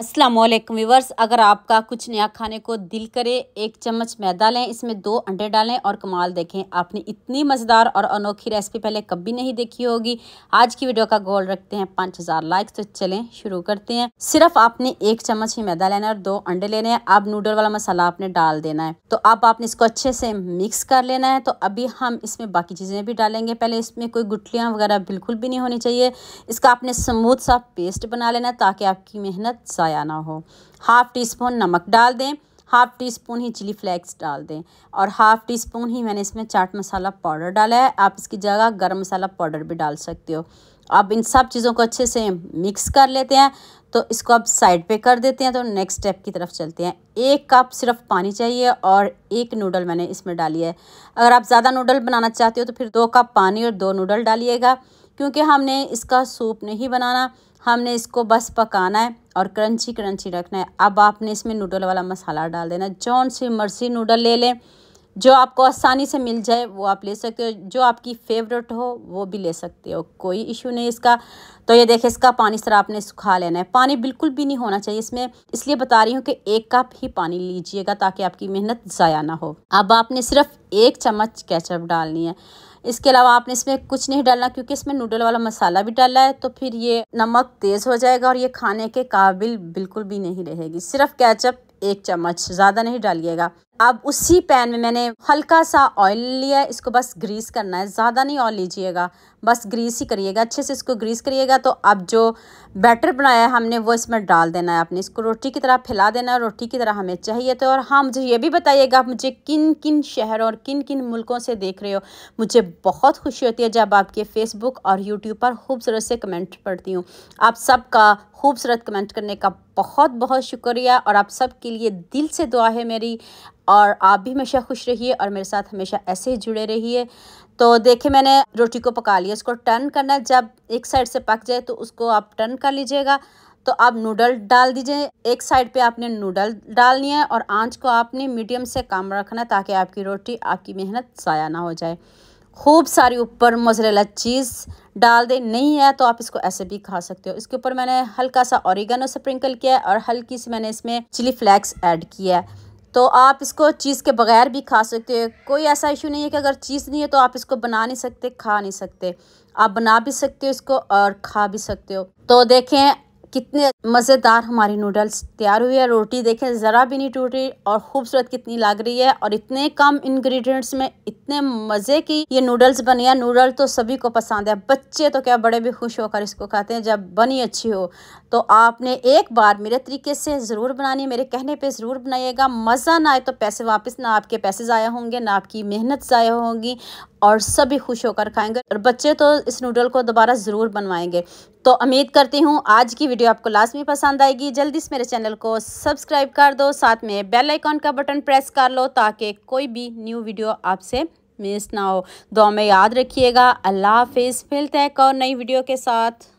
Aslam viewers अगर आपका कुछ नया खाने को दिल करे एक चम्मच मैदा लें इसमें दो अंडे डालें और कमाल देखें आपने इतनी मज़ेदार और अनोखी रेसिपी पहले कभी नहीं देखी होगी आज की वीडियो का गोल रखते हैं पाँच हज़ार लाइक तो चलें शुरू करते हैं सिर्फ आपने एक चम्मच ही मैदा लेना है और दो अंडे लेने हैं अब नूडल वाला मसाला आपने डाल देना है तो अब आपने इसको अच्छे से मिक्स कर लेना है तो अभी हम इसमें बाकी चीज़ें भी डालेंगे पहले इसमें कोई गुटलियाँ वगैरह बिल्कुल भी नहीं होनी चाहिए इसका आपने स्मूथ सा पेस्ट बना लेना है ताकि आपकी मेहनत ज़ाया ना हो हाफ़ टी स्पून नमक डाल दें हाफ़ टी स्पून ही चिली फ्लेक्स डाल दें और हाफ़ टी स्पून ही मैंने इसमें चाट मसाला पाउडर डाला है आप इसकी जगह गर्म मसाला पाउडर भी डाल सकते हो अब इन सब चीज़ों को अच्छे से मिक्स कर लेते हैं तो इसको अब साइड पे कर देते हैं तो नेक्स्ट स्टेप की तरफ चलते हैं एक कप सिर्फ पानी चाहिए और एक नूडल मैंने इसमें डाली है अगर आप ज़्यादा नूडल बनाना चाहते हो तो फिर दो कप पानी और दो नूडल डालिएगा क्योंकि हमने इसका सूप नहीं बनाना हमने इसको बस पकाना है और क्रंची क्रंची रखना है अब आपने इसमें नूडल वाला मसाला डाल देना जौन सी मर्सी नूडल ले लें जो आपको आसानी से मिल जाए वो आप ले सकते हो जो आपकी फेवरेट हो वो भी ले सकते हो कोई इशू नहीं इसका तो ये देखिए इसका पानी सर आपने सुखा लेना है पानी बिल्कुल भी नहीं होना चाहिए इसमें इसलिए बता रही हूँ कि एक कप ही पानी लीजिएगा ताकि आपकी मेहनत ज़ाया ना हो अब आपने सिर्फ एक चम्मच कैचअप डालनी है इसके अलावा आपने इसमें कुछ नहीं डालना क्योंकि इसमें नूडल वाला मसाला भी डाला है तो फिर ये नमक तेज़ हो जाएगा और ये खाने के काबिल बिल्कुल भी नहीं रहेगी सिर्फ कैचअप एक चम्मच ज़्यादा नहीं डालिएगा अब उसी पैन में मैंने हल्का सा ऑयल लिया है इसको बस ग्रीस करना है ज़्यादा नहीं ऑयल लीजिएगा बस ग्रीस ही करिएगा अच्छे से इसको ग्रीस करिएगा तो अब जो बैटर बनाया है हमने वो इसमें डाल देना है आपने इसको रोटी की तरह फैला देना है रोटी की तरह हमें चाहिए तो और हाँ मुझे ये भी बताइएगा आप मुझे किन किन शहर और किन किन मुल्कों से देख रहे हो मुझे बहुत खुशी होती है जब आपके फेसबुक और यूट्यूब पर खूबसूरत से कमेंट पढ़ती हूँ आप सबका खूबसूरत कमेंट करने का बहुत बहुत शुक्रिया और आप सबके लिए दिल से दुआ है मेरी और आप भी हमेशा खुश रहिए और मेरे साथ हमेशा ऐसे ही जुड़े रहिए तो देखिए मैंने रोटी को पका लिया उसको टर्न करना है जब एक साइड से पक जाए तो उसको आप टर्न कर लीजिएगा तो आप नूडल डाल दीजिए एक साइड पे आपने नूडल डालनी है और आंच को आपने मीडियम से कम रखना है ताकि आपकी रोटी आपकी मेहनत जाया ना हो जाए खूब सारी ऊपर मोजरेला चीज़ डाल दे नहीं है तो आप इसको ऐसे भी खा सकते हो इसके ऊपर मैंने हल्का सा ओरिगानो स्प्रिंकल किया है और हल्की सी मैंने इसमें चिली फ्लैक्स ऐड किया है तो आप इसको चीज़ के बगैर भी खा सकते हो कोई ऐसा इशू नहीं है कि अगर चीज़ नहीं है तो आप इसको बना नहीं सकते खा नहीं सकते आप बना भी सकते हो इसको और खा भी सकते हो तो देखें कितने मज़ेदार हमारी नूडल्स तैयार हुई है रोटी देखें ज़रा भी नहीं टूटी और खूबसूरत कितनी लग रही है और इतने कम इंग्रेडिएंट्स में इतने मज़े की ये नूडल्स बनी है नूडल तो सभी को पसंद है बच्चे तो क्या बड़े भी खुश होकर इसको खाते हैं जब बनी अच्छी हो तो आपने एक बार मेरे तरीके से ज़रूर बनानी मेरे कहने पर ज़रूर बनाइएगा मज़ा ना आए तो पैसे वापस ना आपके पैसे ज़ाया होंगे ना आपकी मेहनत ज़ाया होगी और सभी खुश होकर खाएंगे और बच्चे तो इस नूडल को दोबारा ज़रूर बनवाएंगे तो उम्मीद करती हूँ आज की वीडियो आपको लास्ट में पसंद आएगी जल्दी से मेरे चैनल को सब्सक्राइब कर दो साथ में बेल आइकॉन का बटन प्रेस कर लो ताकि कोई भी न्यू वीडियो आपसे मिस ना हो दो में याद रखिएगा अल्लाह हाफिज़ मिलते हैं एक और नई वीडियो के साथ